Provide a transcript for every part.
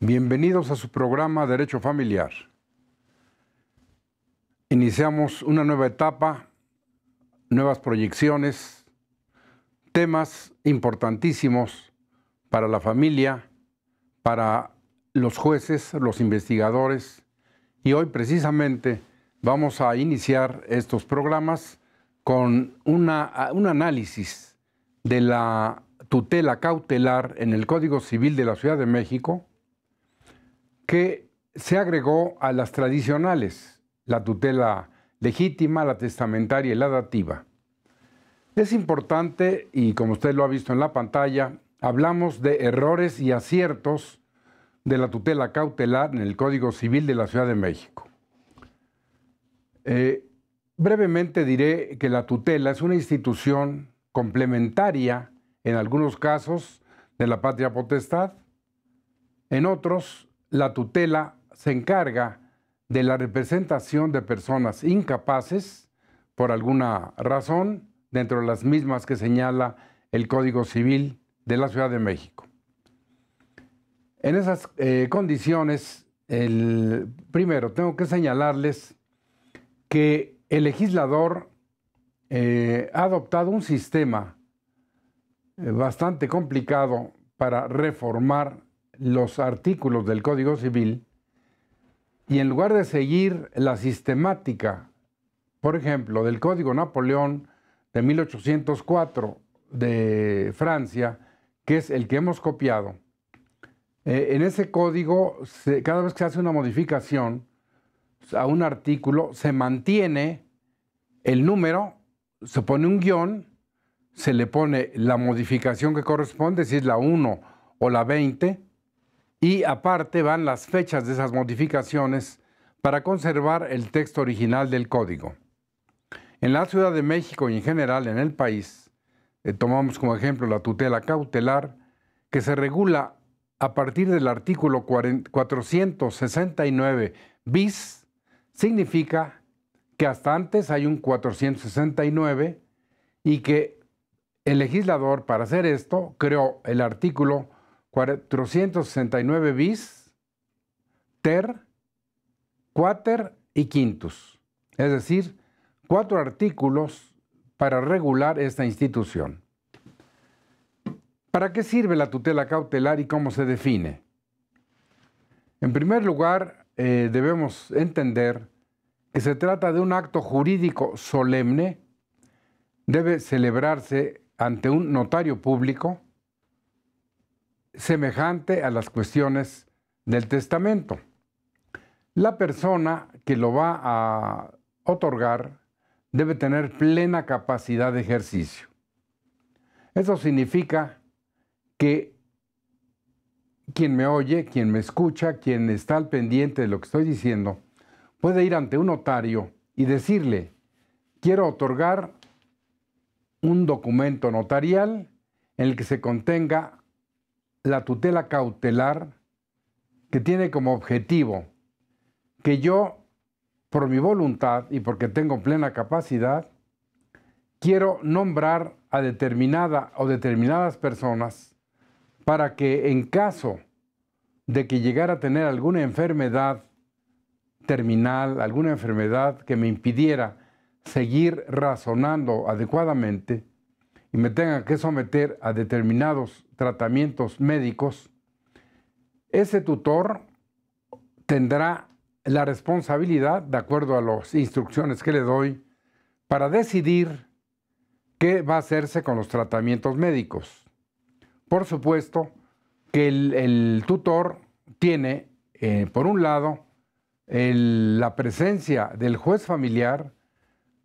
Bienvenidos a su programa Derecho Familiar. Iniciamos una nueva etapa, nuevas proyecciones temas importantísimos para la familia, para los jueces, los investigadores, y hoy precisamente vamos a iniciar estos programas con un análisis de la tutela cautelar en el Código Civil de la Ciudad de México que se agregó a las tradicionales, la tutela legítima, la testamentaria y la dativa. Es importante, y como usted lo ha visto en la pantalla, hablamos de errores y aciertos de la tutela cautelar en el Código Civil de la Ciudad de México. Eh, brevemente diré que la tutela es una institución complementaria, en algunos casos, de la patria potestad. En otros, la tutela se encarga de la representación de personas incapaces por alguna razón dentro de las mismas que señala el Código Civil de la Ciudad de México. En esas eh, condiciones, el, primero, tengo que señalarles que el legislador eh, ha adoptado un sistema eh, bastante complicado para reformar los artículos del Código Civil y en lugar de seguir la sistemática, por ejemplo, del Código Napoleón de 1804 de Francia, que es el que hemos copiado, eh, en ese código, cada vez que se hace una modificación a un artículo, se mantiene el número, se pone un guión, se le pone la modificación que corresponde, si es la 1 o la 20, y aparte van las fechas de esas modificaciones para conservar el texto original del código. En la Ciudad de México y en general en el país, eh, tomamos como ejemplo la tutela cautelar, que se regula a partir del artículo 469 bis, significa que hasta antes hay un 469 y que el legislador para hacer esto creó el artículo 469 bis, ter, cuater y quintus, es decir, cuatro artículos para regular esta institución. ¿Para qué sirve la tutela cautelar y cómo se define? En primer lugar, eh, debemos entender que se trata de un acto jurídico solemne, debe celebrarse ante un notario público, semejante a las cuestiones del testamento. La persona que lo va a otorgar debe tener plena capacidad de ejercicio. Eso significa que quien me oye, quien me escucha, quien está al pendiente de lo que estoy diciendo, puede ir ante un notario y decirle, quiero otorgar un documento notarial en el que se contenga la tutela cautelar que tiene como objetivo que yo por mi voluntad y porque tengo plena capacidad, quiero nombrar a determinada o determinadas personas para que en caso de que llegara a tener alguna enfermedad terminal, alguna enfermedad que me impidiera seguir razonando adecuadamente y me tenga que someter a determinados tratamientos médicos, ese tutor tendrá la responsabilidad, de acuerdo a las instrucciones que le doy, para decidir qué va a hacerse con los tratamientos médicos. Por supuesto que el, tutor tiene, eh, por un lado, la presencia del juez familiar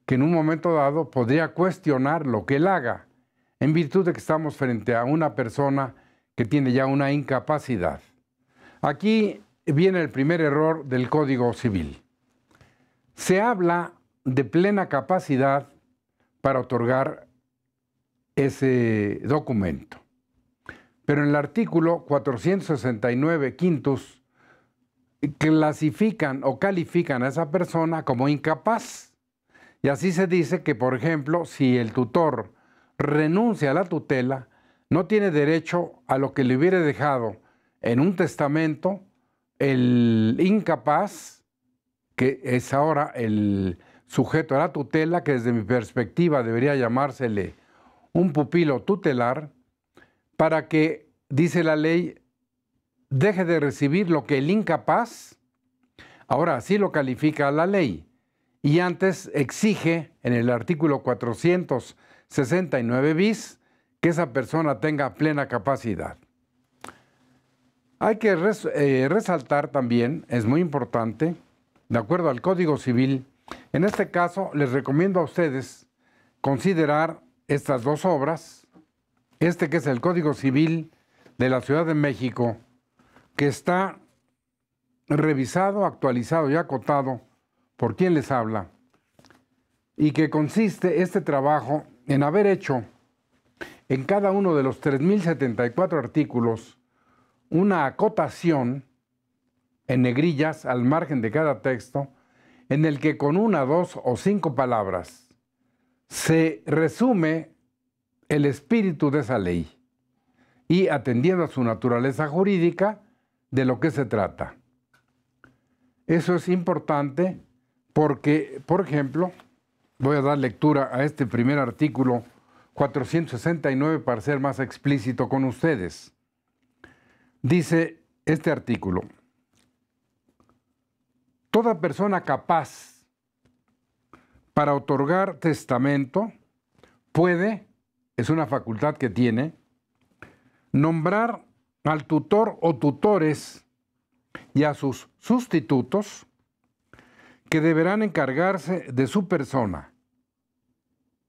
que en un momento dado podría cuestionar lo que él haga, en virtud de que estamos frente a una persona que tiene ya una incapacidad. Aquí viene el primer error del Código Civil. Se habla de plena capacidad para otorgar ese documento. Pero en el artículo 469 quintos clasifican o califican a esa persona como incapaz. Y así se dice que, por ejemplo, si el tutor renuncia a la tutela, no tiene derecho a lo que le hubiera dejado en un testamento el incapaz, que es ahora el sujeto a la tutela, que desde mi perspectiva debería llamársele un pupilo tutelar, para que, dice la ley, deje de recibir lo que el incapaz, ahora así lo califica la ley, y antes exige en el artículo 469 bis que esa persona tenga plena capacidad. Hay que eh, resaltar también, es muy importante, de acuerdo al Código Civil, en este caso les recomiendo a ustedes considerar estas dos obras, este que es el Código Civil de la Ciudad de México, que está revisado, actualizado y acotado por quien les habla, y que consiste este trabajo en haber hecho en cada uno de los 3.074 artículos una acotación en negrillas al margen de cada texto en el que con una, dos o cinco palabras se resume el espíritu de esa ley y atendiendo a su naturaleza jurídica de lo que se trata. Eso es importante porque, por ejemplo, voy a dar lectura a este primer artículo 469 para ser más explícito con ustedes. Dice este artículo, toda persona capaz para otorgar testamento puede, es una facultad que tiene, nombrar al tutor o tutores y a sus sustitutos que deberán encargarse de su persona,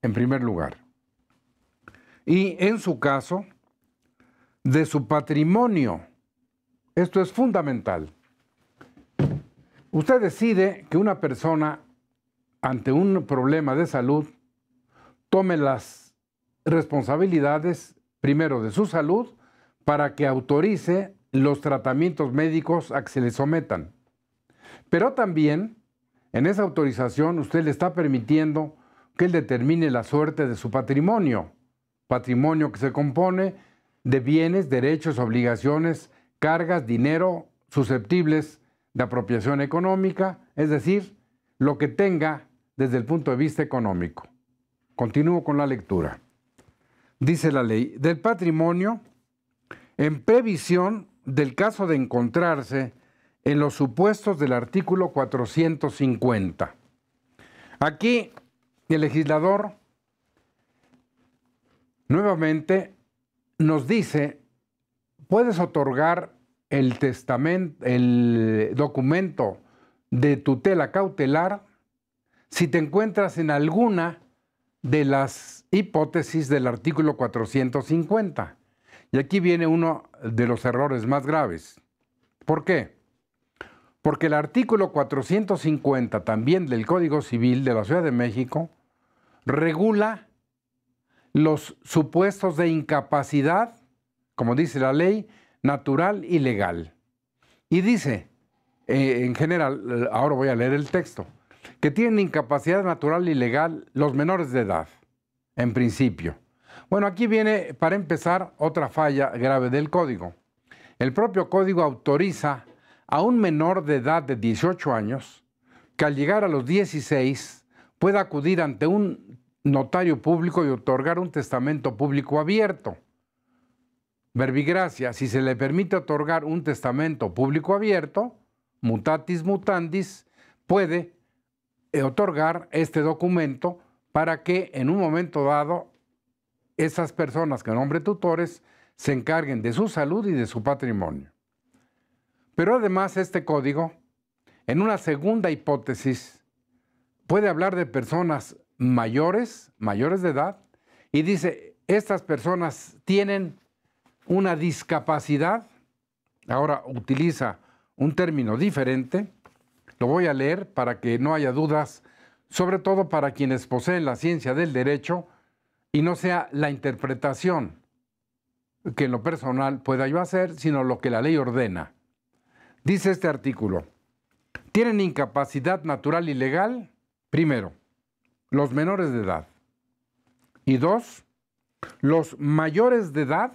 en primer lugar. Y en su caso, de su patrimonio. Esto es fundamental. Usted decide que una persona ante un problema de salud tome las responsabilidades primero de su salud para que autorice los tratamientos médicos a que se le sometan. Pero también en esa autorización usted le está permitiendo que él determine la suerte de su patrimonio, patrimonio que se compone de bienes, derechos, obligaciones, cargas, dinero susceptibles de apropiación económica, es decir, lo que tenga desde el punto de vista económico. Continúo con la lectura. Dice la ley, del patrimonio, en previsión del caso de encontrarse en los supuestos del artículo 450. Aquí el legislador nuevamente nos dice, puedes otorgar el testamento, el documento de tutela cautelar si te encuentras en alguna de las hipótesis del artículo 450. Y aquí viene uno de los errores más graves. ¿Por qué? Porque el artículo 450 también del Código Civil de la Ciudad de México regula los supuestos de incapacidad, como dice la ley, natural y legal. Y dice, eh, en general, ahora voy a leer el texto, que tienen incapacidad natural y legal los menores de edad, en principio. Bueno, aquí viene, para empezar, otra falla grave del código. El propio código autoriza a un menor de edad de 18 años que al llegar a los 16 pueda acudir ante un notario público y otorgar un testamento público abierto. Verbigracia, si se le permite otorgar un testamento público abierto, mutatis mutandis, puede eh, otorgar este documento para que en un momento dado esas personas que nombre tutores se encarguen de su salud y de su patrimonio. Pero además este código, en una segunda hipótesis, puede hablar de personas mayores, mayores de edad, y dice, estas personas tienen una discapacidad, ahora utiliza un término diferente, lo voy a leer para que no haya dudas, sobre todo para quienes poseen la ciencia del derecho y no sea la interpretación que en lo personal pueda yo hacer, sino lo que la ley ordena. Dice este artículo, tienen incapacidad natural y legal, primero, los menores de edad. Y dos, los mayores de edad,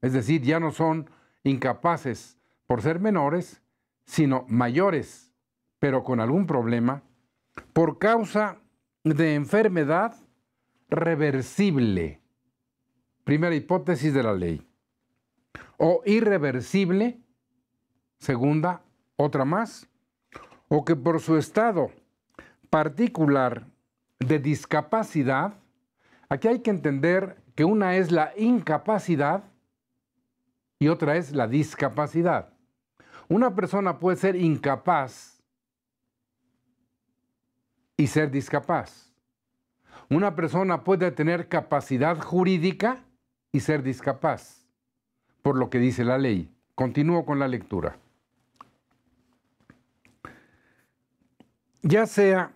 es decir, ya no son incapaces por ser menores, sino mayores, pero con algún problema, por causa de enfermedad reversible. Primera hipótesis de la ley. O irreversible, segunda, otra más. O que por su estado particular de discapacidad, aquí hay que entender que una es la incapacidad y otra es la discapacidad. Una persona puede ser incapaz y ser discapaz. Una persona puede tener capacidad jurídica y ser discapaz, por lo que dice la ley. Continúo con la lectura. Ya sea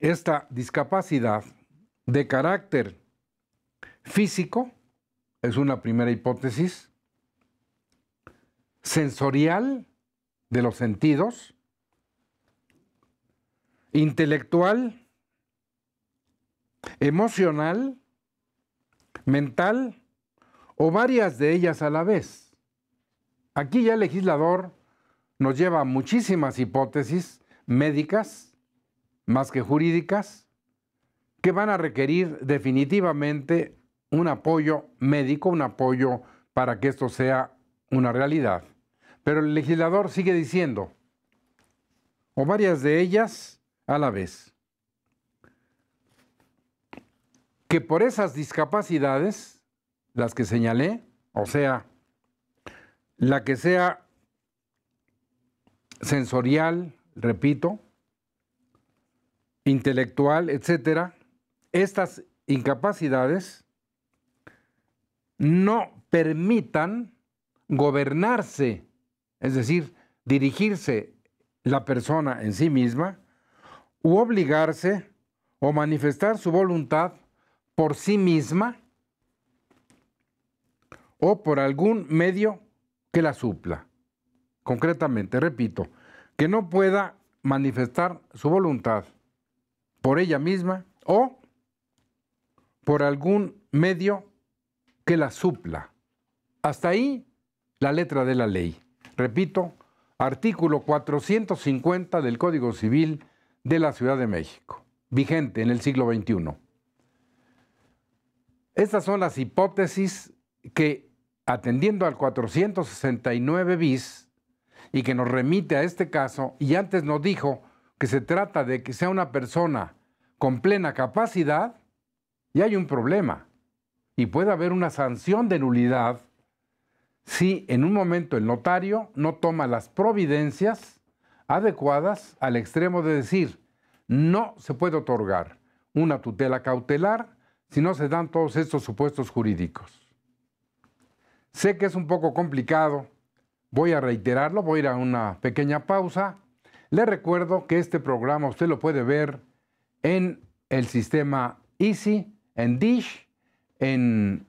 esta discapacidad de carácter físico, es una primera hipótesis, sensorial de los sentidos, intelectual, emocional, mental o varias de ellas a la vez. Aquí ya el legislador nos lleva a muchísimas hipótesis médicas, más que jurídicas, que van a requerir definitivamente un apoyo médico, un apoyo para que esto sea una realidad. Pero el legislador sigue diciendo, o varias de ellas a la vez, que por esas discapacidades, las que señalé, o sea, la que sea sensorial, repito, intelectual, etcétera, estas incapacidades no permitan gobernarse, es decir, dirigirse la persona en sí misma, u obligarse o manifestar su voluntad por sí misma o por algún medio que la supla. Concretamente, repito, que no pueda manifestar su voluntad por ella misma o por algún medio que la supla. Hasta ahí la letra de la ley. Repito, artículo 450 del Código Civil de la Ciudad de México, vigente en el siglo XXI. Estas son las hipótesis que, atendiendo al 469 bis, y que nos remite a este caso, y antes nos dijo que se trata de que sea una persona con plena capacidad y hay un problema. Y puede haber una sanción de nulidad si en un momento el notario no toma las providencias adecuadas al extremo de decir, no se puede otorgar una tutela cautelar si no se dan todos estos supuestos jurídicos. Sé que es un poco complicado, voy a reiterarlo, voy a ir a una pequeña pausa. Le recuerdo que este programa usted lo puede ver en el sistema Easy, en Dish, en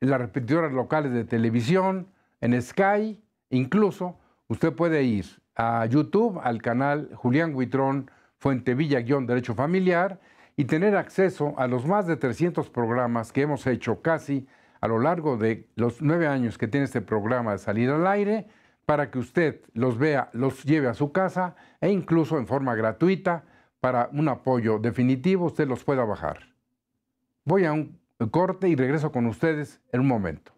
las repetidoras locales de televisión, en Sky, incluso usted puede ir a YouTube, al canal Julián Huitrón Fuentevilla-Derecho Familiar y tener acceso a los más de 300 programas que hemos hecho casi a lo largo de los nueve años que tiene este programa de salir al aire, para que usted los vea, los lleve a su casa e incluso en forma gratuita para un apoyo definitivo usted los pueda bajar. Voy a un corte y regreso con ustedes en un momento.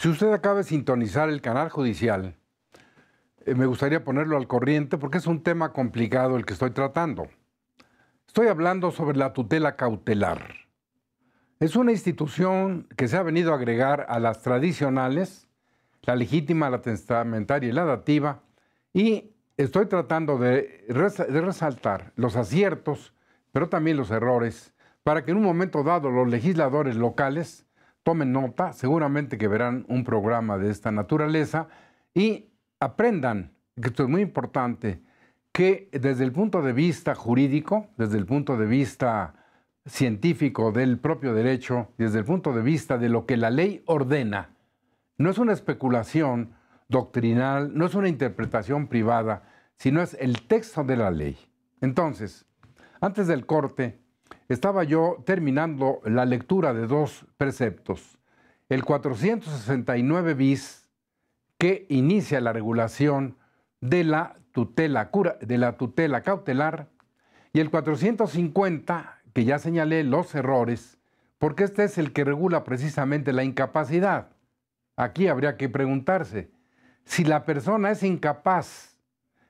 Si usted acaba de sintonizar el canal judicial, eh, me gustaría ponerlo al corriente porque es un tema complicado el que estoy tratando. Estoy hablando sobre la tutela cautelar. Es una institución que se ha venido a agregar a las tradicionales, la legítima, la testamentaria y la dativa, y estoy tratando de, resaltar los aciertos, pero también los errores, para que en un momento dado los legisladores locales tomen nota, seguramente que verán un programa de esta naturaleza y aprendan, que esto es muy importante, que desde el punto de vista jurídico, desde el punto de vista científico del propio derecho, desde el punto de vista de lo que la ley ordena, no es una especulación doctrinal, no es una interpretación privada, sino es el texto de la ley. Entonces, antes del corte, estaba yo terminando la lectura de dos preceptos. El 469 bis, que inicia la regulación de la tutela, de la tutela cautelar, y el 450, que ya señalé los errores, porque este es el que regula precisamente la incapacidad. Aquí habría que preguntarse, si la persona es incapaz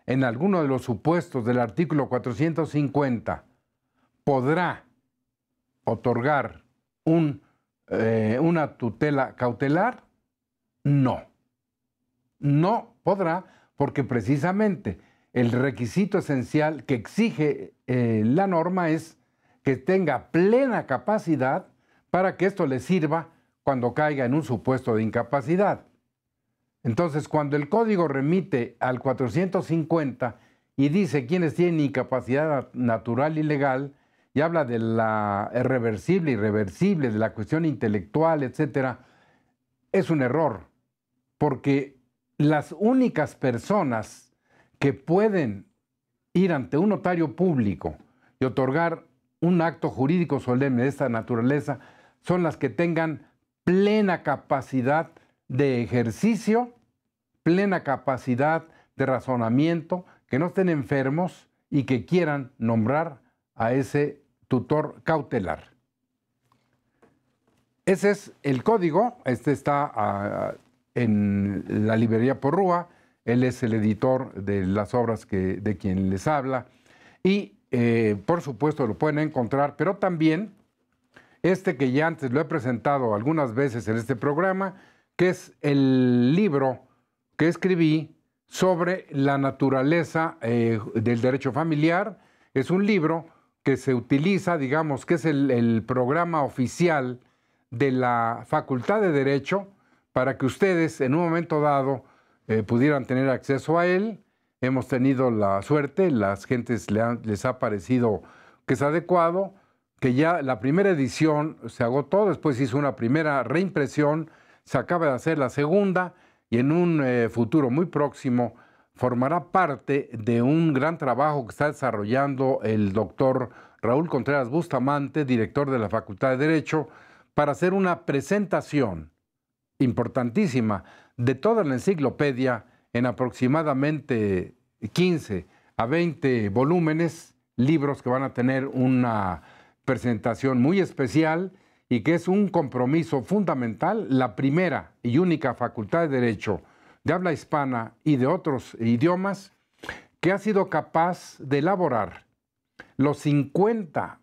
en alguno de los supuestos del artículo 450, ¿podrá otorgar eh, una tutela cautelar? No. No podrá porque precisamente el requisito esencial que exige eh, la norma es que tenga plena capacidad para que esto le sirva cuando caiga en un supuesto de incapacidad. Entonces, cuando el código remite al 450 y dice quienes tienen incapacidad natural y legal, y habla de la irreversible, irreversible, de la cuestión intelectual, etcétera, es un error, porque las únicas personas que pueden ir ante un notario público y otorgar un acto jurídico solemne de esta naturaleza son las que tengan plena capacidad de ejercicio, plena capacidad de razonamiento, que no estén enfermos y que quieran nombrar a ese tutor cautelar. Ese es el código, este está ah, en la librería Porrúa, él es el editor de las obras que, de quien les habla y eh, por supuesto lo pueden encontrar, pero también este que ya antes lo he presentado algunas veces en este programa, que es el libro que escribí sobre la naturaleza eh, del derecho familiar, es un libro que se utiliza, digamos, que es el, programa oficial de la Facultad de Derecho, para que ustedes en un momento dado eh, pudieran tener acceso a él. Hemos tenido la suerte, las gentes les ha parecido que es adecuado, que ya la primera edición se agotó, después hizo una primera reimpresión, se acaba de hacer la segunda y en un eh, futuro muy próximo formará parte de un gran trabajo que está desarrollando el doctor Raúl Contreras Bustamante, director de la Facultad de Derecho, para hacer una presentación importantísima de toda la enciclopedia en aproximadamente 15 a 20 volúmenes, libros que van a tener una presentación muy especial y que es un compromiso fundamental, la primera y única Facultad de Derecho de habla hispana y de otros idiomas que ha sido capaz de elaborar los 50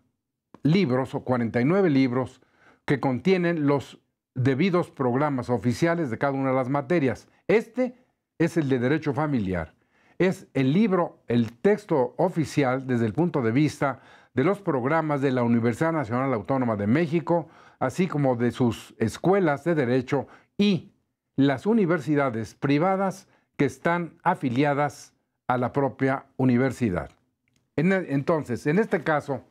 libros o 49 libros que contienen los debidos programas oficiales de cada una de las materias. Este es el de Derecho Familiar. Es el libro, el texto oficial desde el punto de vista de los programas de la Universidad Nacional Autónoma de México, así como de sus escuelas de derecho y las universidades privadas que están afiliadas a la propia universidad. E, entonces, en este caso,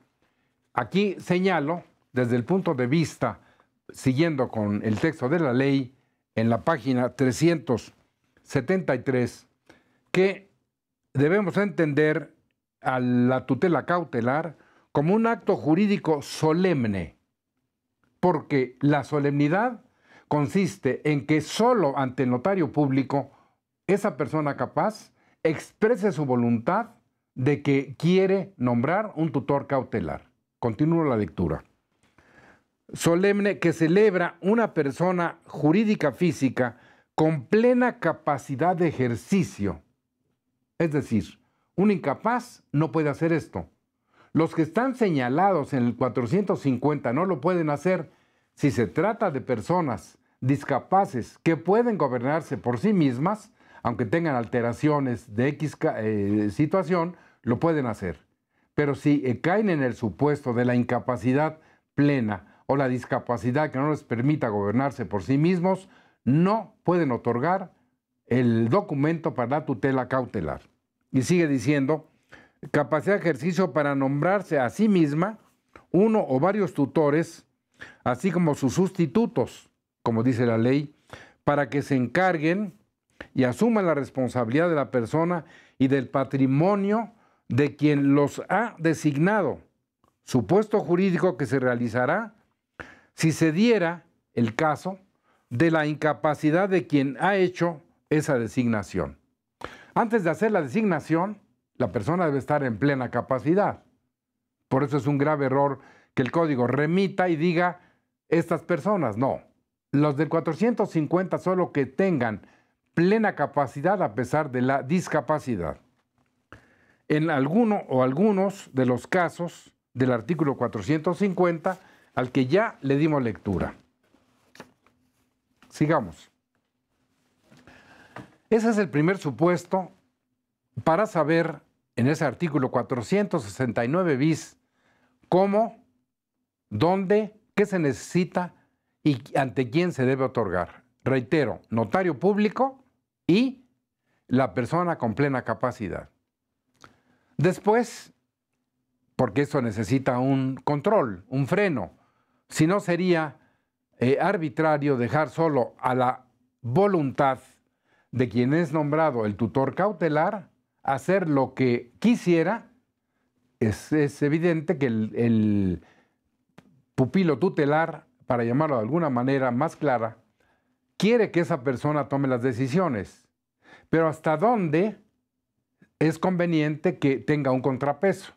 aquí señalo, desde el punto de vista, siguiendo con el texto de la ley, en la página 373, que debemos entender a la tutela cautelar como un acto jurídico solemne, porque la solemnidad consiste en que solo ante el notario público esa persona capaz exprese su voluntad de que quiere nombrar un tutor cautelar. Continúo la lectura. Solemne que celebra una persona jurídica física con plena capacidad de ejercicio. Es decir, un incapaz no puede hacer esto. Los que están señalados en el 450 no lo pueden hacer si se trata de personas discapaces que pueden gobernarse por sí mismas, aunque tengan alteraciones de X eh, situación, lo pueden hacer. Pero si eh, caen en el supuesto de la incapacidad plena o la discapacidad que no les permita gobernarse por sí mismos, no pueden otorgar el documento para la tutela cautelar. Y sigue diciendo, capacidad de ejercicio para nombrarse a sí misma uno o varios tutores, así como sus sustitutos como dice la ley, para que se encarguen y asuman la responsabilidad de la persona y del patrimonio de quien los ha designado, supuesto jurídico que se realizará si se diera el caso de la incapacidad de quien ha hecho esa designación. Antes de hacer la designación, la persona debe estar en plena capacidad. Por eso es un grave error que el código remita y diga estas personas. No, los del 450 solo que tengan plena capacidad a pesar de la discapacidad. En alguno o algunos de los casos del artículo 450 al que ya le dimos lectura. Sigamos. Ese es el primer supuesto para saber en ese artículo 469 bis cómo, dónde, qué se necesita y ante quién se debe otorgar. Reitero, notario público y la persona con plena capacidad. Después, porque eso necesita un control, un freno, si no sería eh, arbitrario dejar solo a la voluntad de quien es nombrado el tutor cautelar hacer lo que quisiera, es, evidente que el pupilo tutelar para llamarlo de alguna manera más clara, quiere que esa persona tome las decisiones, pero hasta dónde es conveniente que tenga un contrapeso.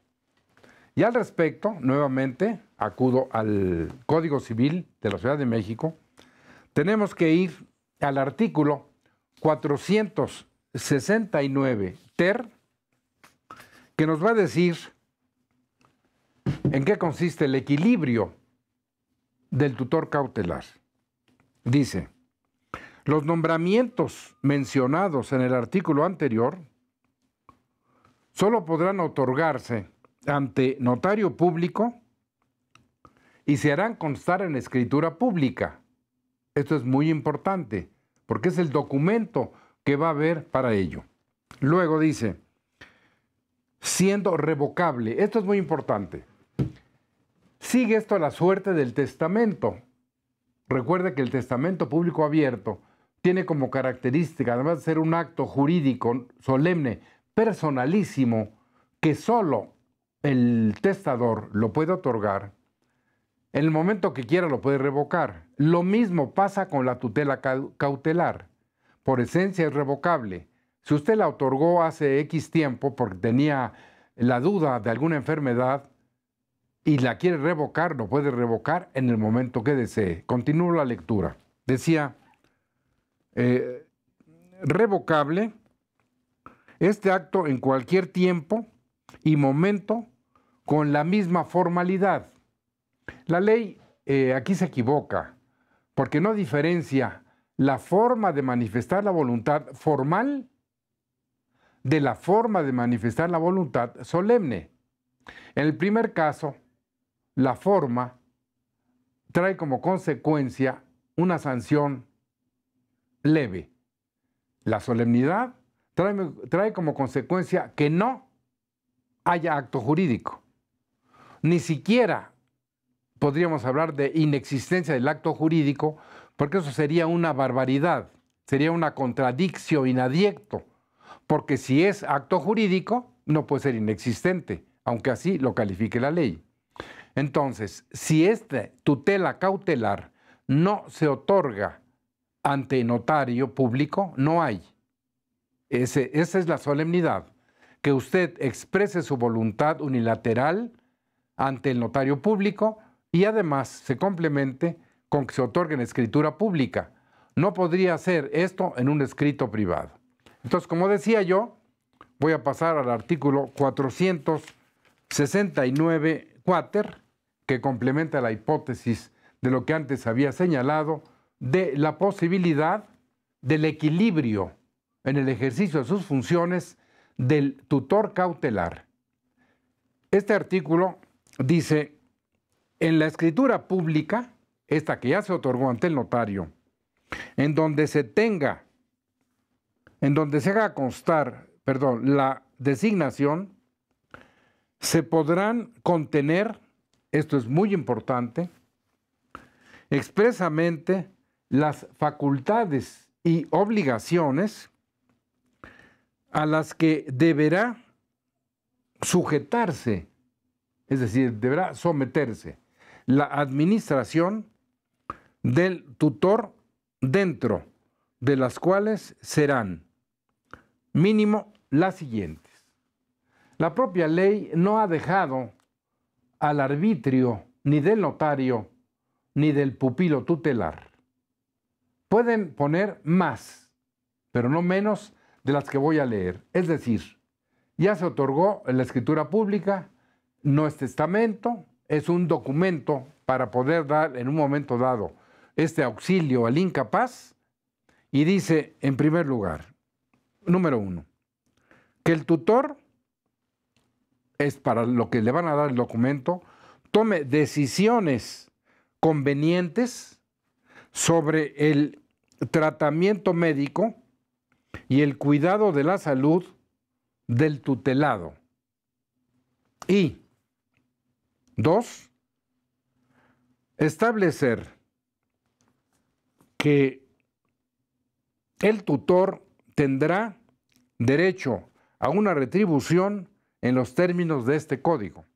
Y al respecto, nuevamente, acudo al Código Civil de la Ciudad de México, tenemos que ir al artículo 469 ter, que nos va a decir en qué consiste el equilibrio del tutor cautelar. Dice, los nombramientos mencionados en el artículo anterior solo podrán otorgarse ante notario público y se harán constar en escritura pública. Esto es muy importante porque es el documento que va a haber para ello. Luego dice, siendo revocable, esto es muy importante, Sigue esto a la suerte del testamento. Recuerde que el testamento público abierto tiene como característica, además de ser un acto jurídico solemne, personalísimo, que solo el testador lo puede otorgar, en el momento que quiera lo puede revocar. Lo mismo pasa con la tutela cautelar. Por esencia es revocable. Si usted la otorgó hace X tiempo porque tenía la duda de alguna enfermedad, y la quiere revocar, lo puede revocar en el momento que desee. Continúo la lectura. Decía, eh, revocable este acto en cualquier tiempo y momento con la misma formalidad. La ley eh, aquí se equivoca porque no diferencia la forma de manifestar la voluntad formal de la forma de manifestar la voluntad solemne. En el primer caso, la forma trae como consecuencia una sanción leve. La solemnidad trae, trae, como consecuencia que no haya acto jurídico. Ni siquiera podríamos hablar de inexistencia del acto jurídico, porque eso sería una barbaridad, sería una contradicción inadiecto, porque si es acto jurídico, no puede ser inexistente, aunque así lo califique la ley. Entonces, si esta tutela cautelar no se otorga ante notario público, no hay. esa es la solemnidad, que usted exprese su voluntad unilateral ante el notario público y además se complemente con que se otorgue en escritura pública. No podría hacer esto en un escrito privado. Entonces, como decía yo, voy a pasar al artículo 469 que complementa la hipótesis de lo que antes había señalado, de la posibilidad del equilibrio en el ejercicio de sus funciones del tutor cautelar. Este artículo dice, en la escritura pública, esta que ya se otorgó ante el notario, en donde se tenga, en donde se haga constar, perdón, la designación, se podrán contener, esto es muy importante, expresamente las facultades y obligaciones a las que deberá sujetarse, es decir, deberá someterse la administración del tutor dentro de las cuales serán mínimo la siguiente. La propia ley no ha dejado al arbitrio ni del notario ni del pupilo tutelar. Pueden poner más, pero no menos de las que voy a leer. Es decir, ya se otorgó en la escritura pública, no es testamento, es un documento para poder dar en un momento dado este auxilio al incapaz. Y dice, en primer lugar, número uno, que el tutor es para lo que le van a dar el documento, tome decisiones convenientes sobre el tratamiento médico y el cuidado de la salud del tutelado. Y dos, establecer que el tutor tendrá derecho a una retribución en los términos de este código.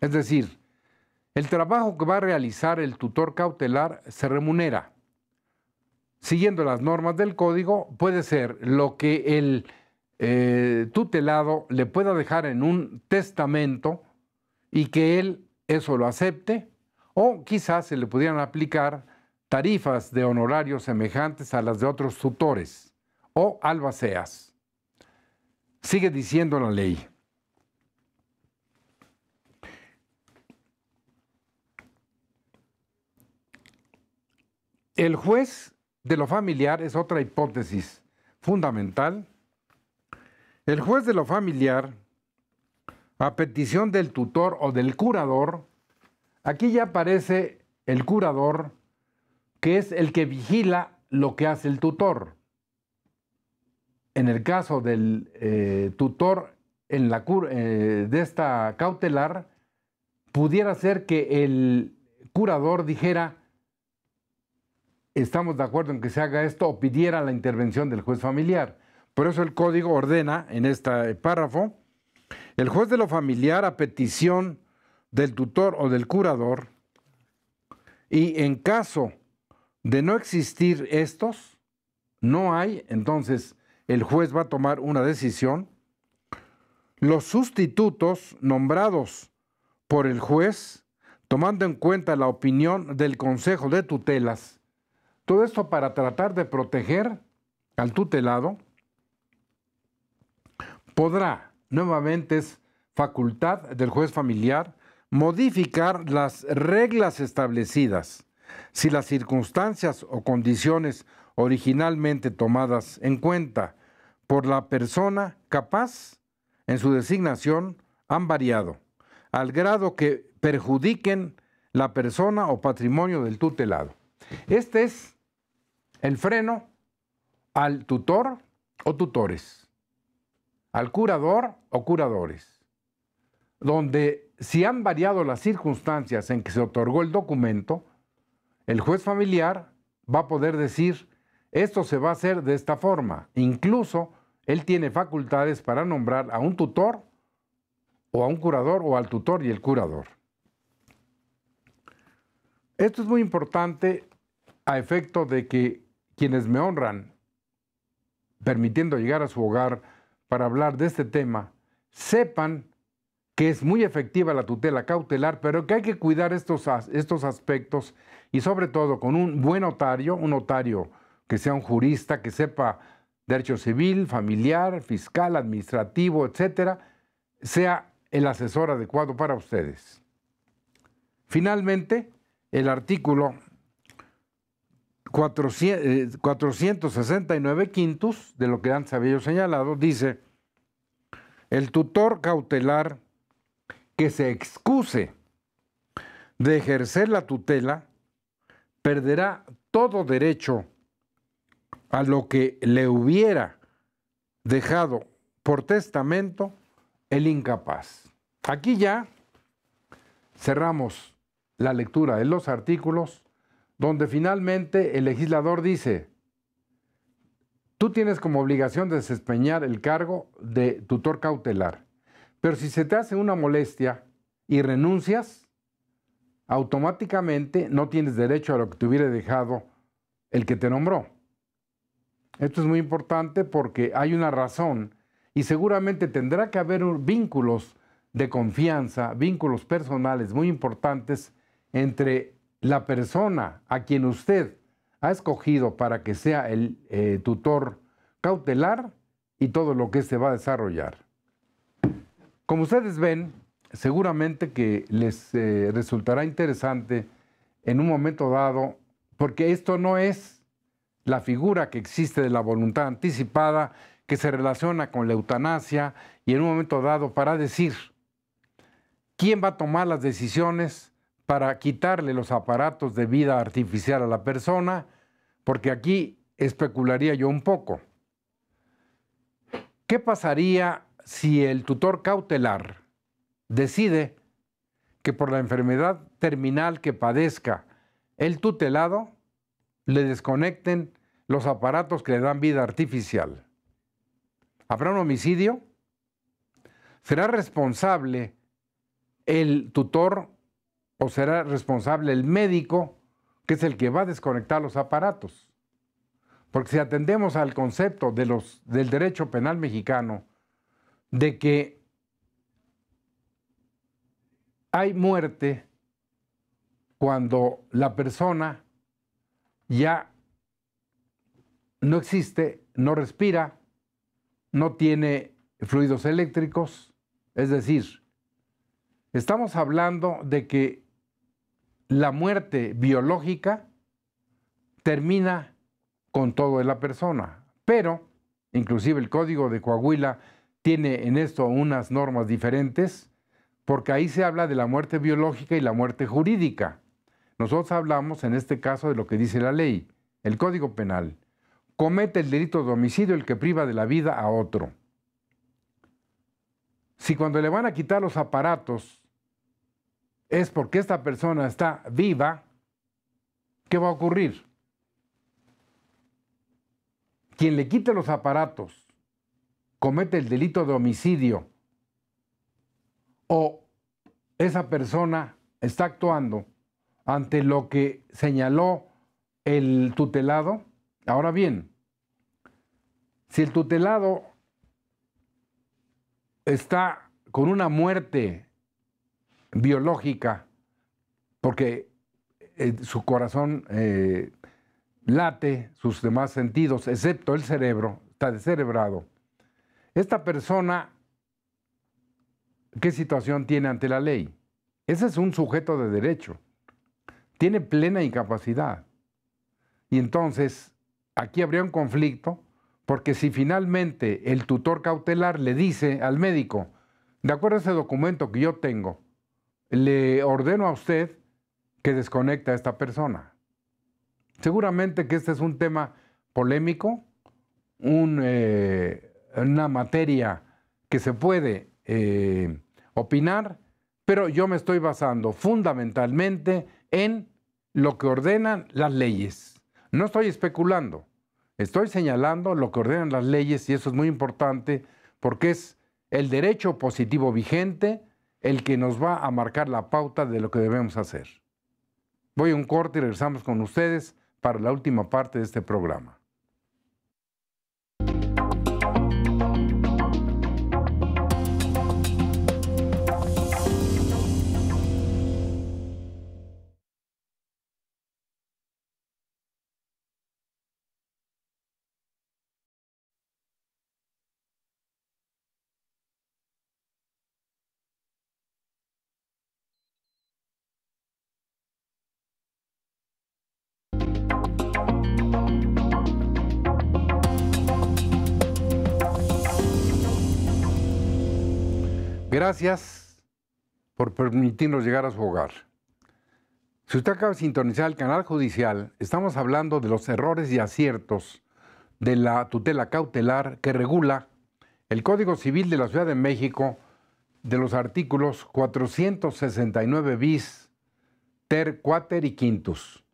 Es decir, el trabajo que va a realizar el tutor cautelar se remunera. Siguiendo las normas del código, puede ser lo que el eh, tutelado le pueda dejar en un testamento y que él eso lo acepte, o quizás se le pudieran aplicar tarifas de honorarios semejantes a las de otros tutores o albaceas. Sigue diciendo la ley. El juez de lo familiar es otra hipótesis fundamental. El juez de lo familiar, a petición del tutor o del curador, aquí ya aparece el curador, que es el que vigila lo que hace el tutor. En el caso del eh, tutor en la eh, de esta cautelar, pudiera ser que el curador dijera, estamos de acuerdo en que se haga esto o pidiera la intervención del juez familiar. Por eso el código ordena en este párrafo, el juez de lo familiar a petición del tutor o del curador y en caso de no existir estos, no hay, entonces el juez va a tomar una decisión. Los sustitutos nombrados por el juez, tomando en cuenta la opinión del Consejo de Tutelas, todo esto para tratar de proteger al tutelado, podrá, nuevamente es facultad del juez familiar, modificar las reglas establecidas si las circunstancias o condiciones originalmente tomadas en cuenta por la persona capaz en su designación han variado, al grado que perjudiquen la persona o patrimonio del tutelado. Este es el freno al tutor o tutores, al curador o curadores, donde si han variado las circunstancias en que se otorgó el documento, el juez familiar va a poder decir, esto se va a hacer de esta forma. Incluso él tiene facultades para nombrar a un tutor o a un curador o al tutor y el curador. Esto es muy importante a efecto de que quienes me honran permitiendo llegar a su hogar para hablar de este tema, sepan que es muy efectiva la tutela cautelar, pero que hay que cuidar estos, estos aspectos y sobre todo con un buen notario, un notario que sea un jurista, que sepa derecho civil, familiar, fiscal, administrativo, etcétera, sea el asesor adecuado para ustedes. Finalmente, el artículo 469 eh, quintos de lo que antes había señalado, dice, el tutor cautelar que se excuse de ejercer la tutela perderá todo derecho a lo que le hubiera dejado por testamento el incapaz. Aquí ya cerramos la lectura de los artículos donde finalmente el legislador dice, tú tienes como obligación de desempeñar el cargo de tutor cautelar, pero si se te hace una molestia y renuncias, automáticamente no tienes derecho a lo que te hubiera dejado el que te nombró. Esto es muy importante porque hay una razón y seguramente tendrá que haber vínculos de confianza, vínculos personales muy importantes entre la persona a quien usted ha escogido para que sea el eh, tutor cautelar y todo lo que se va a desarrollar. Como ustedes ven, seguramente que les eh, resultará interesante en un momento dado, porque esto no es la figura que existe de la voluntad anticipada que se relaciona con la eutanasia y en un momento dado para decir quién va a tomar las decisiones para quitarle los aparatos de vida artificial a la persona, porque aquí especularía yo un poco. ¿Qué pasaría si el tutor cautelar decide que por la enfermedad terminal que padezca el tutelado, le desconecten los aparatos que le dan vida artificial? ¿Habrá un homicidio? ¿Será responsable el tutor o será responsable el médico, que es el que va a desconectar los aparatos. Porque si atendemos al concepto del derecho penal mexicano, de que hay muerte cuando la persona ya no existe, no respira, no tiene fluidos eléctricos, es decir, estamos hablando de que la muerte biológica termina con todo de la persona, pero inclusive el Código de Coahuila tiene en esto unas normas diferentes, porque ahí se habla de la muerte biológica y la muerte jurídica. Nosotros hablamos en este caso de lo que dice la ley, el Código Penal. Comete el delito de homicidio el que priva de la vida a otro. Si cuando le van a quitar los aparatos es porque esta persona está viva, ¿qué va a ocurrir? Quien le quite los aparatos comete el delito de homicidio o esa persona está actuando ante lo que señaló el tutelado. Ahora bien, si el tutelado está con una muerte biológica, porque eh, su corazón eh, late, sus demás sentidos, excepto el cerebro, está descerebrado. Esta persona, ¿qué situación tiene ante la ley? Ese es un sujeto de derecho. Tiene plena incapacidad. Y entonces, aquí habría un conflicto, porque si finalmente el tutor cautelar le dice al médico, de acuerdo a ese documento que yo tengo, le ordeno a usted que desconecte a esta persona. Seguramente que este es un tema polémico, eh, una materia que se puede eh, opinar, pero yo me estoy basando fundamentalmente en lo que ordenan las leyes. No estoy especulando, estoy señalando lo que ordenan las leyes y eso es muy importante porque es el derecho positivo vigente, el que nos va a marcar la pauta de lo que debemos hacer. Voy a un corte y regresamos con ustedes para la última parte de este programa. Gracias por permitirnos llegar a su hogar. Si usted acaba de sintonizar el canal judicial, estamos hablando de los errores y aciertos de la tutela cautelar que regula el Código Civil de la Ciudad de México de los artículos 469 bis, ter, cuater y quintus.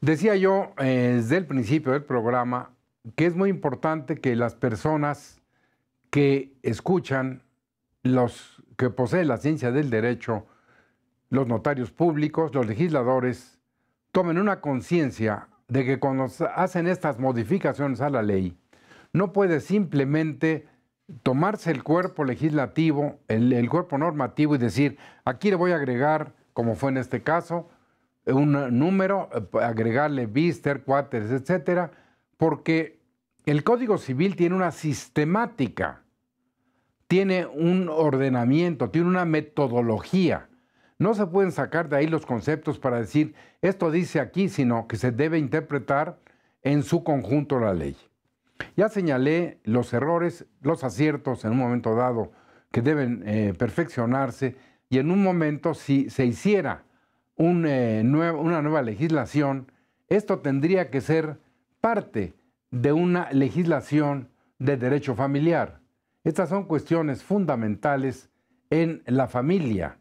Decía yo eh, desde el principio del programa que es muy importante que las personas que escuchan los que poseen la ciencia del derecho, los notarios públicos, los legisladores, tomen una conciencia de que cuando hacen estas modificaciones a la ley, no puede simplemente tomarse el cuerpo legislativo, el, cuerpo normativo y decir, aquí le voy a agregar, como fue en este caso, un número, agregarle ter quarters, etcétera, porque el Código Civil tiene una sistemática tiene un ordenamiento, tiene una metodología. No se pueden sacar de ahí los conceptos para decir, esto dice aquí, sino que se debe interpretar en su conjunto la ley. Ya señalé los errores, los aciertos en un momento dado que deben eh, perfeccionarse y en un momento si se hiciera eh, una nueva legislación, esto tendría que ser parte de una legislación de derecho familiar estas son cuestiones fundamentales en la familia,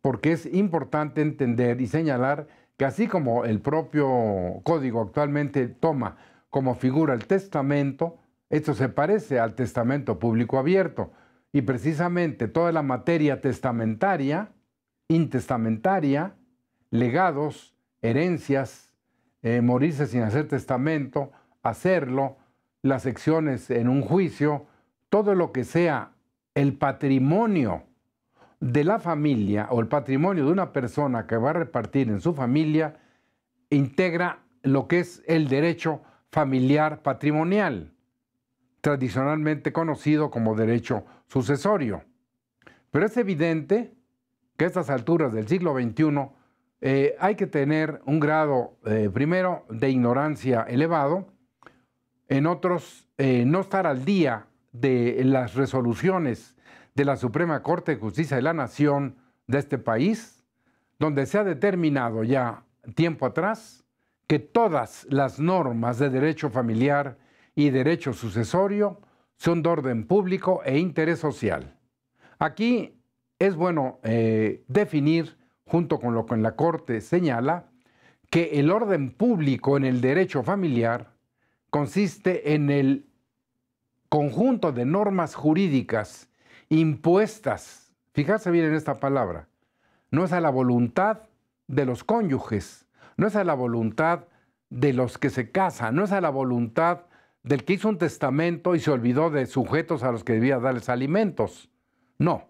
porque es importante entender y señalar que así como el propio código actualmente toma como figura el testamento, esto se parece al testamento público abierto y precisamente toda la materia testamentaria, intestamentaria, legados, herencias, eh, morirse sin hacer testamento, hacerlo, las secciones en un juicio, todo lo que sea el patrimonio de la familia o el patrimonio de una persona que va a repartir en su familia integra lo que es el derecho familiar patrimonial, tradicionalmente conocido como derecho sucesorio. Pero es evidente que a estas alturas del siglo XXI eh, hay que tener un grado, eh, primero, de ignorancia elevado, en otros, eh, no estar al día de las resoluciones de la Suprema Corte de Justicia de la Nación de este país, donde se ha determinado ya tiempo atrás que todas las normas de derecho familiar y derecho sucesorio son de orden público e interés social. Aquí es bueno eh, definir, junto con lo que en la Corte señala, que el orden público en el derecho familiar consiste en el conjunto de normas jurídicas impuestas, fijarse bien en esta palabra, no es a la voluntad de los cónyuges, no es a la voluntad de los que se casan, no es a la voluntad del que hizo un testamento y se olvidó de sujetos a los que debía darles alimentos. No.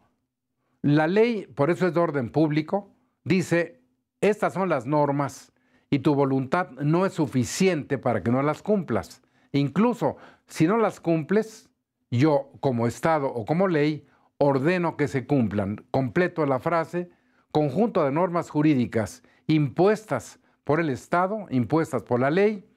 La ley, por eso es de orden público, dice, estas son las normas y tu voluntad no es suficiente para que no las cumplas. Incluso si no las cumples, yo como Estado o como ley ordeno que se cumplan. Completo la frase, conjunto de normas jurídicas impuestas por el Estado, impuestas por la ley,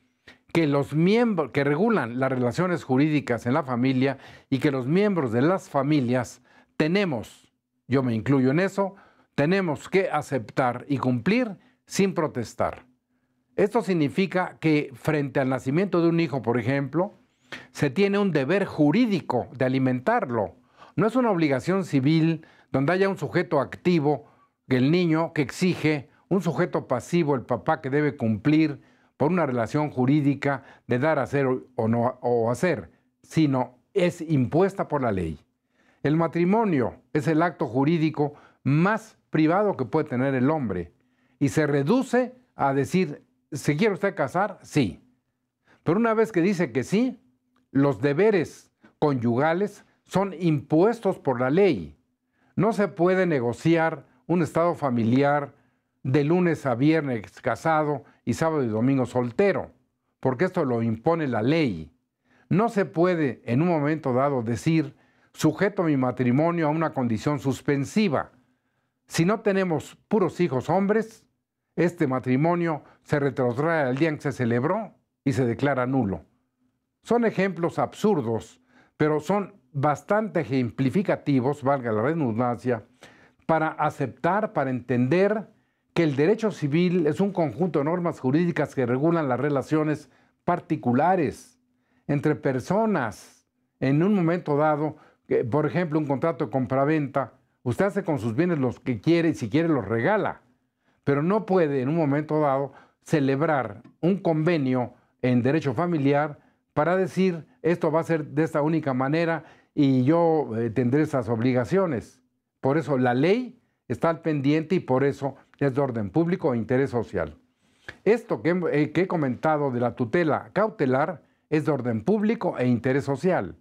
que los miembros que regulan las relaciones jurídicas en la familia y que los miembros de las familias tenemos, yo me incluyo en eso, tenemos que aceptar y cumplir sin protestar. Esto significa que frente al nacimiento de un hijo, por ejemplo, se tiene un deber jurídico de alimentarlo. No es una obligación civil donde haya un sujeto activo, el niño que exige, un sujeto pasivo, el papá que debe cumplir por una relación jurídica de dar a o no o hacer, sino es impuesta por la ley. El matrimonio es el acto jurídico más privado que puede tener el hombre y se reduce a decir, ¿se quiere usted casar? Sí. Pero una vez que dice que sí, los deberes conyugales son impuestos por la ley. No se puede negociar un estado familiar de lunes a viernes casado y sábado y domingo soltero, porque esto lo impone la ley. No se puede en un momento dado decir, sujeto mi matrimonio a una condición suspensiva. Si no tenemos puros hijos hombres, este matrimonio se retrotrae al día en que se celebró y se declara nulo. Son ejemplos absurdos, pero son bastante ejemplificativos, valga la redundancia, para aceptar, para entender que el derecho civil es un conjunto de normas jurídicas que regulan las relaciones particulares entre personas en un momento dado, por ejemplo, un contrato de compraventa, usted hace con sus bienes los que quiere y si quiere los regala, pero no puede en un momento dado celebrar un convenio en derecho familiar para decir esto va a ser de esta única manera y yo eh, tendré esas obligaciones. Por eso la ley está al pendiente y por eso es de orden público e interés social. Esto que, eh, he comentado de la tutela cautelar es de orden público e interés social.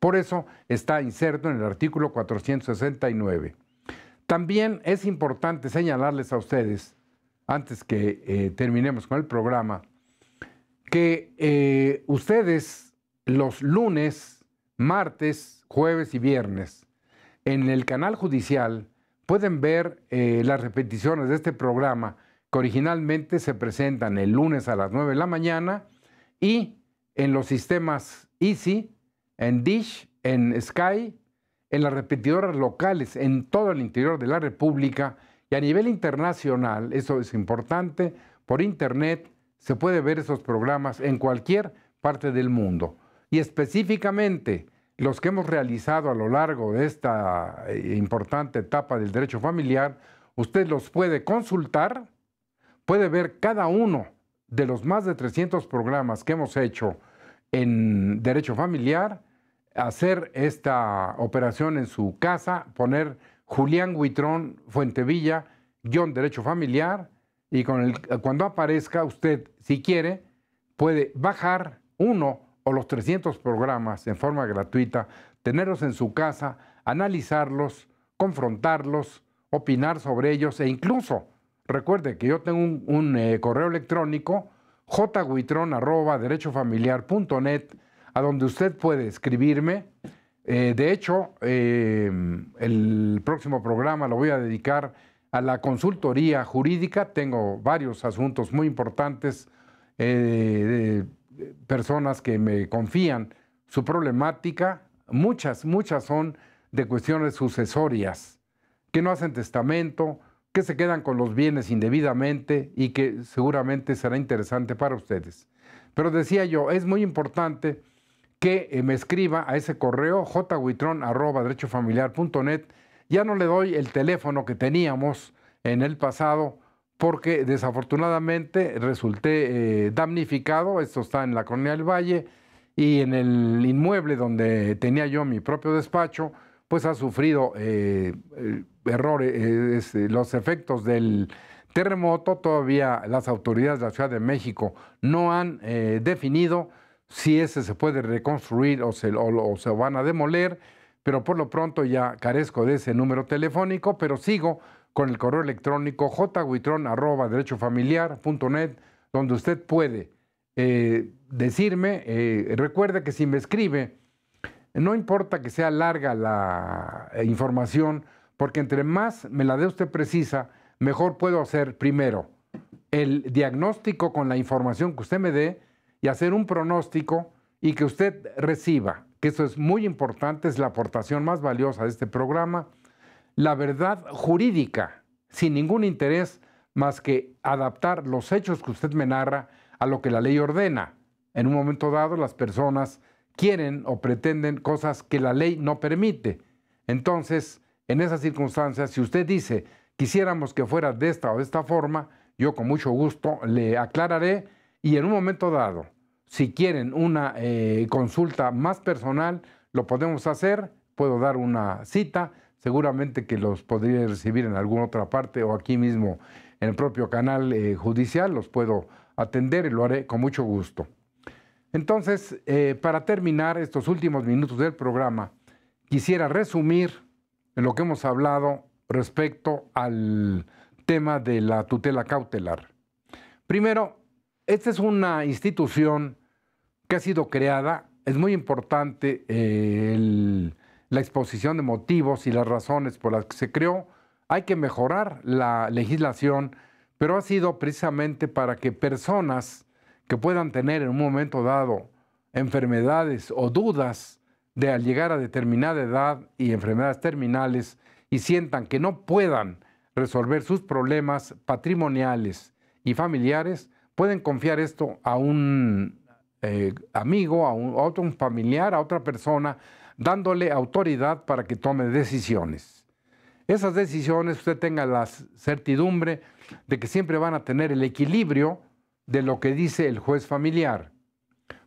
Por eso está inserto en el artículo 469. También es importante señalarles a ustedes, antes que eh, terminemos con el programa, que eh, ustedes los lunes, martes, jueves y viernes en el canal judicial pueden ver eh, las repeticiones de este programa que originalmente se presentan el lunes a las 9 de la mañana y en los sistemas Easy, en Dish, en Sky, en las repetidoras locales en todo el interior de la República y a nivel internacional, eso es importante, por Internet se puede ver esos programas en cualquier parte del mundo. Y específicamente los que hemos realizado a lo largo de esta eh, importante etapa del derecho familiar, usted los puede consultar, puede ver cada uno de los más de 300 programas que hemos hecho en derecho familiar, hacer esta operación en su casa, poner Julián Huitrón Fuentevilla, guión derecho familiar, y cuando aparezca usted, si quiere, puede bajar uno o los 300 programas en forma gratuita, tenerlos en su casa, analizarlos, confrontarlos, opinar sobre ellos e incluso, recuerde que yo tengo un, un eh, correo electrónico, net, a donde usted puede escribirme. Eh, de hecho, eh, el próximo programa lo voy a dedicar a la consultoría jurídica. Tengo varios asuntos muy importantes, eh, de personas que me confían su problemática. Muchas, muchas son de cuestiones sucesorias, que no hacen testamento, que se quedan con los bienes indebidamente y que seguramente será interesante para ustedes. Pero decía yo, es muy importante que eh, me escriba a ese correo net, ya no le doy el teléfono que teníamos en el pasado porque desafortunadamente resulté eh, damnificado, esto está en la Colonia del Valle, y en el inmueble donde tenía yo mi propio despacho, pues ha sufrido eh, eh, errores, los efectos del terremoto, todavía las autoridades de la Ciudad de México no han definido si ese se puede reconstruir o se, o se van a demoler pero por lo pronto ya carezco de ese número telefónico, pero sigo con el correo electrónico jguitrón.derechofamiliar.net, donde usted puede eh, decirme, eh, recuerde que si me escribe, no importa que sea larga la eh, información, porque entre más me la dé usted precisa, mejor puedo hacer primero el diagnóstico con la información que usted me dé y hacer un pronóstico y que usted reciba que eso es muy importante, es la aportación más valiosa de este programa, la verdad jurídica, sin ningún interés más que adaptar los hechos que usted me narra a lo que la ley ordena. En un momento dado las personas quieren o pretenden cosas que la ley no permite. Entonces, en esas circunstancias, si usted dice, quisiéramos que fuera de esta o de esta forma, yo con mucho gusto le aclararé y en un momento dado si quieren una eh, consulta más personal, lo podemos hacer. Puedo dar una cita. Seguramente que los podría recibir en alguna otra parte o aquí mismo en el propio canal eh, judicial. Los puedo atender y lo haré con mucho gusto. Entonces, eh, para terminar estos últimos minutos del programa, quisiera resumir en lo que hemos hablado respecto al tema de la tutela cautelar. Primero, esta es una institución que ha sido creada. Es muy importante eh, la exposición de motivos y las razones por las que se creó. Hay que mejorar la legislación, pero ha sido precisamente para que personas que puedan tener en un momento dado enfermedades o dudas de al llegar a determinada edad y enfermedades terminales y sientan que no puedan resolver sus problemas patrimoniales y familiares, pueden confiar esto a un eh, amigo, a, otro un familiar, a otra persona, dándole autoridad para que tome decisiones. Esas decisiones usted tenga la certidumbre de que siempre van a tener el equilibrio de lo que dice el juez familiar.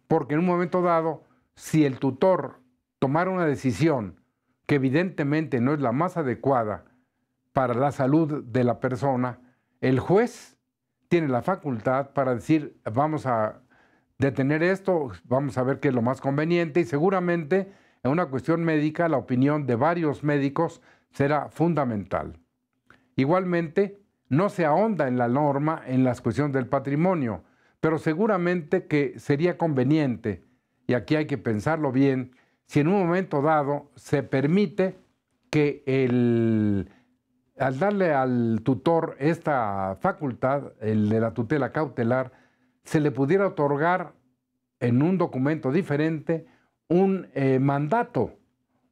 Porque en un momento dado, si el tutor tomara una decisión que evidentemente no es la más adecuada para la salud de la persona, el juez tiene la facultad para decir, vamos a detener esto, vamos a ver qué es lo más conveniente y seguramente en una cuestión médica la opinión de varios médicos será fundamental. Igualmente, no se ahonda en la norma en las cuestiones del patrimonio, pero seguramente que sería conveniente, y aquí hay que pensarlo bien, si en un momento dado se permite que el, al darle al tutor esta facultad, el de la tutela cautelar, se le pudiera otorgar en un documento diferente un eh, mandato.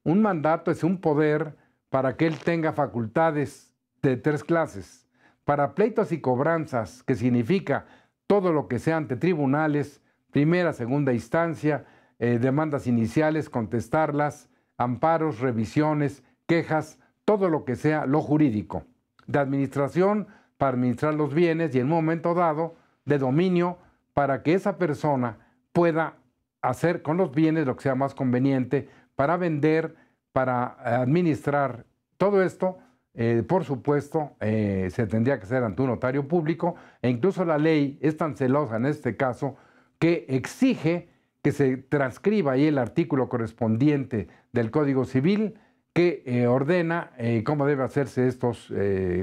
Un mandato es un poder para que él tenga facultades de tres clases. Para pleitos y cobranzas, que significa todo lo que sea ante tribunales, primera, segunda instancia, eh, demandas iniciales, contestarlas, amparos, revisiones, quejas, todo lo que sea lo jurídico. De administración para administrar los bienes y en un momento dado de dominio para que esa persona pueda hacer con los bienes lo que sea más conveniente para vender, para eh, administrar todo esto. Eh, por supuesto, eh, se tendría que hacer ante un notario público e incluso la ley es tan celosa en este caso que exige que se transcriba ahí el artículo correspondiente del Código Civil que ordena cómo deben hacerse estos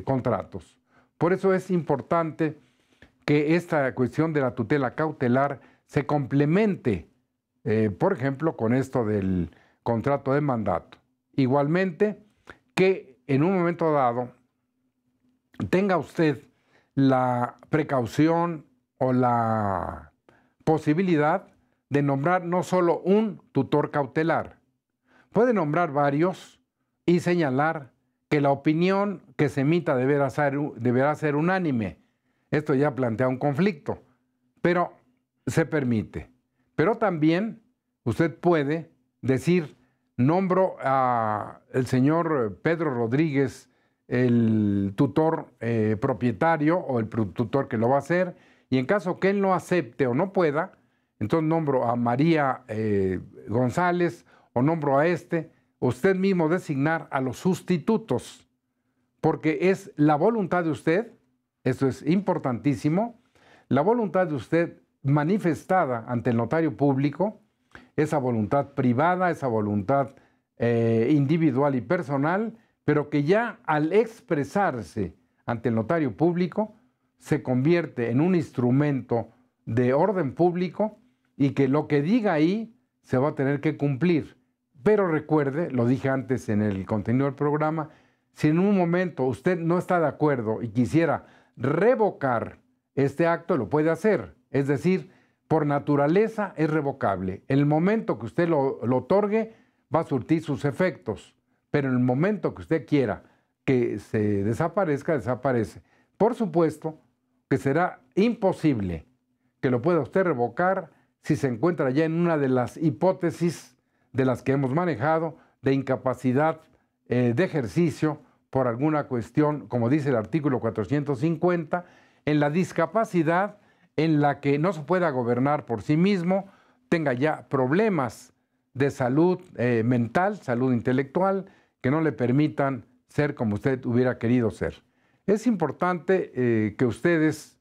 contratos. Por eso es importante que esta cuestión de la tutela cautelar se complemente, eh, por ejemplo, con esto del contrato de mandato. Igualmente, que en un momento dado tenga usted la precaución o la posibilidad de nombrar no solo un tutor cautelar, puede nombrar varios y señalar que la opinión que se emita deberá ser unánime esto ya plantea un conflicto, pero se permite. Pero también usted puede decir, nombro al señor Pedro Rodríguez el tutor eh, propietario o el tutor que lo va a hacer, y en caso que él no acepte o no pueda, entonces nombro a María eh, González o nombro a este, usted mismo designar a los sustitutos, porque es la voluntad de usted eso es importantísimo, la voluntad de usted manifestada ante el notario público, esa voluntad privada, esa voluntad eh, individual y personal, pero que ya al expresarse ante el notario público se convierte en un instrumento de orden público y que lo que diga ahí se va a tener que cumplir. Pero recuerde, lo dije antes en el contenido del programa, si en un momento usted no está de acuerdo y quisiera revocar este acto, lo puede hacer. Es decir, por naturaleza es revocable. En el momento que usted lo, otorgue, va a surtir sus efectos. Pero en el momento que usted quiera que se desaparezca, desaparece. Por supuesto que será imposible que lo pueda usted revocar si se encuentra ya en una de las hipótesis de las que hemos manejado de incapacidad eh, de ejercicio por alguna cuestión, como dice el artículo 450, en la discapacidad en la que no se pueda gobernar por sí mismo, tenga ya problemas de salud eh, mental, salud intelectual, que no le permitan ser como usted hubiera querido ser. Es importante eh, que ustedes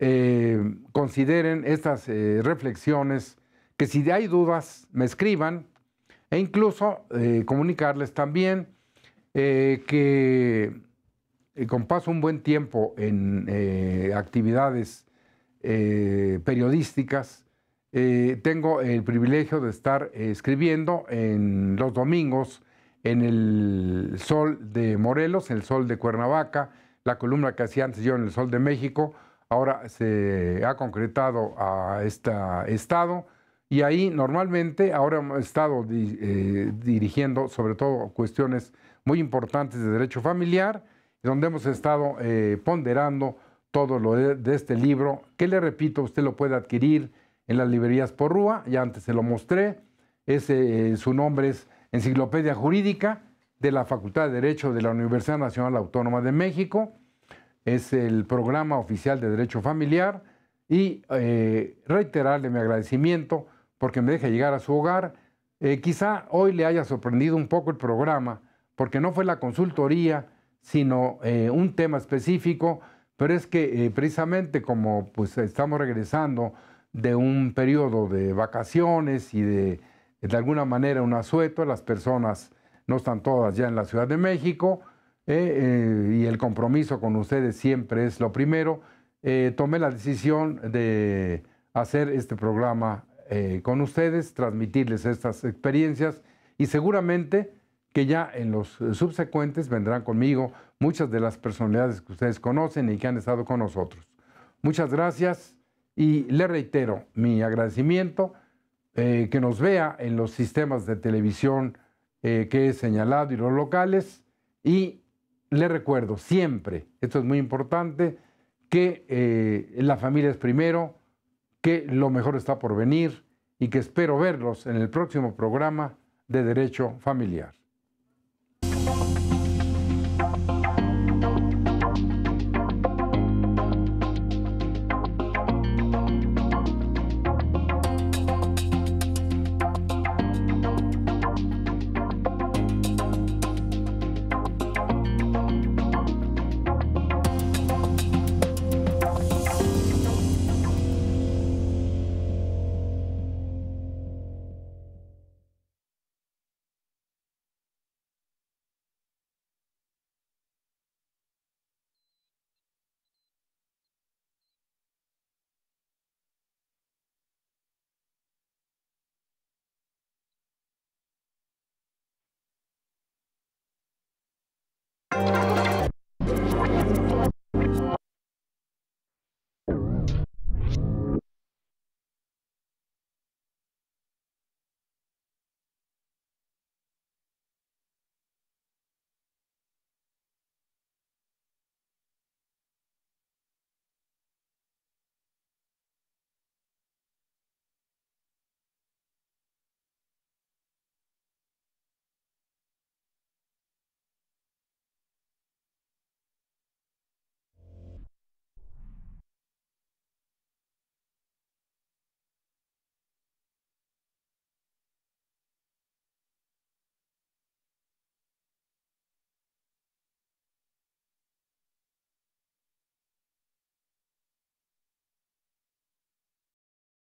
eh, consideren estas reflexiones, que si hay dudas me escriban e incluso comunicarles también eh, que eh, con paso un buen tiempo en eh, actividades periodísticas, tengo el privilegio de estar escribiendo en los domingos en el Sol de Morelos, el Sol de Cuernavaca, la columna que hacía antes yo en el Sol de México, ahora se ha concretado a este estado y ahí normalmente ahora he estado dirigiendo sobre todo cuestiones muy importantes de derecho familiar, donde hemos estado eh, ponderando todo lo de, este libro, que le repito, usted lo puede adquirir en las librerías por Rúa, ya antes se lo mostré, Es eh, su nombre es Enciclopedia Jurídica de la Facultad de Derecho de la Universidad Nacional Autónoma de México, es el programa oficial de Derecho Familiar y eh, reiterarle mi agradecimiento porque me deja llegar a su hogar. quizá hoy le haya sorprendido un poco el programa porque no fue la consultoría, sino eh, un tema específico, pero es que eh, precisamente como pues, estamos regresando de un periodo de vacaciones y de, de alguna manera un asueto, las personas no están todas ya en la Ciudad de México, eh, y el compromiso con ustedes siempre es lo primero, tomé la decisión de hacer este programa con ustedes, transmitirles estas experiencias y seguramente que ya en los eh, subsecuentes vendrán conmigo muchas de las personalidades que ustedes conocen y que han estado con nosotros. Muchas gracias y le reitero mi agradecimiento eh, que nos vea en los sistemas de televisión eh, que he señalado y los locales y le recuerdo siempre, esto es muy importante, que la familia es primero, que lo mejor está por venir y que espero verlos en el próximo programa de Derecho Familiar.